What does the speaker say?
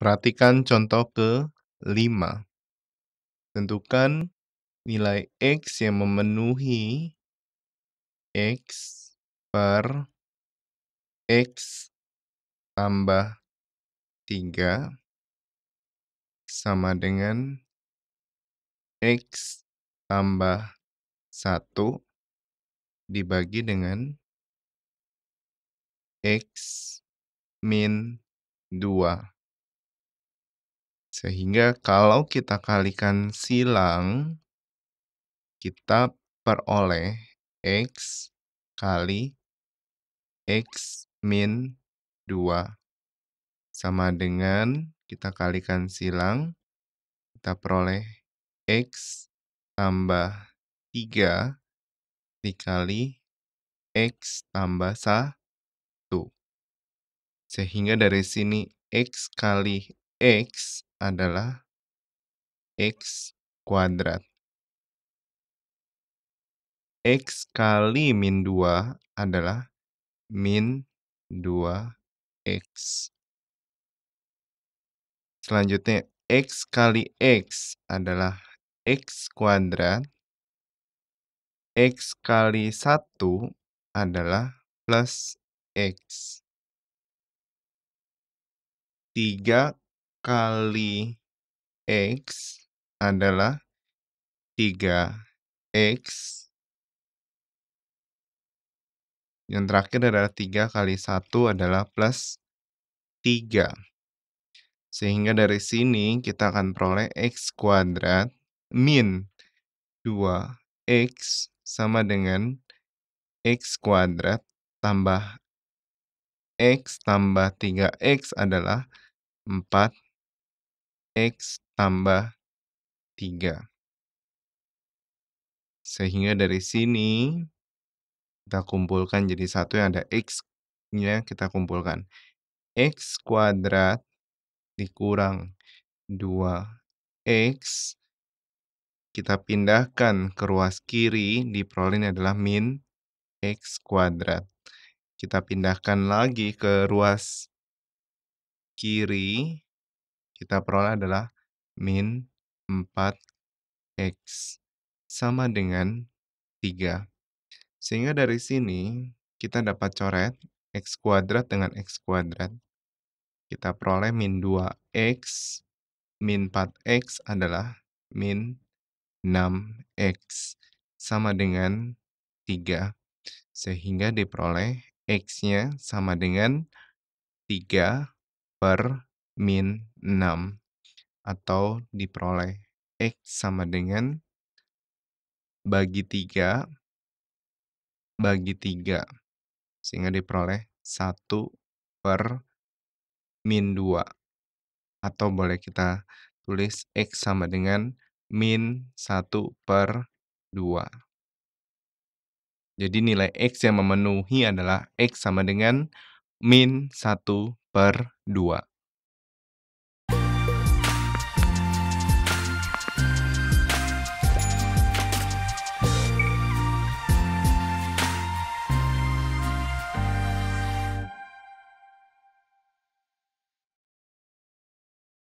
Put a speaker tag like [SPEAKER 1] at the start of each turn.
[SPEAKER 1] Perhatikan contoh ke-5. Tentukan nilai X yang memenuhi X per X tambah 3 sama dengan X tambah 1 dibagi dengan X min 2. Sehingga kalau kita kalikan silang, kita peroleh X kali X min 2. Sama dengan kita kalikan silang, kita peroleh X tambah 3 dikali X tambah 1. Sehingga dari sini X kali X adalah X kuadrat. X kali min 2 adalah min 2X. Selanjutnya, X kali X adalah X kuadrat. X kali 1 adalah plus X. 3 kali X adalah 3X. Yang terakhir adalah 3 kali 1 adalah plus 3. Sehingga dari sini kita akan peroleh X kuadrat min 2X sama dengan X kuadrat tambah X tambah 3X adalah 4 X tambah 3. Sehingga dari sini kita kumpulkan jadi satu yang ada X-nya kita kumpulkan. X kuadrat dikurang 2X kita pindahkan ke ruas kiri diperolehnya adalah min X kuadrat. Kita pindahkan lagi ke ruas kiri kita peroleh adalah min 4x sama dengan 3. Sehingga dari sini kita dapat coret x kuadrat dengan x kuadrat. Kita peroleh min 2x, min 4x adalah min 6x sama dengan 3. Sehingga diperoleh x-nya sama dengan 3 per min 6 atau diperoleh X sama dengan bagi 3 bagi 3 sehingga diperoleh 1 per min 2 atau boleh kita tulis X sama dengan min 1 per 2. Jadi nilai X yang memenuhi adalah X sama dengan min 1 per 2.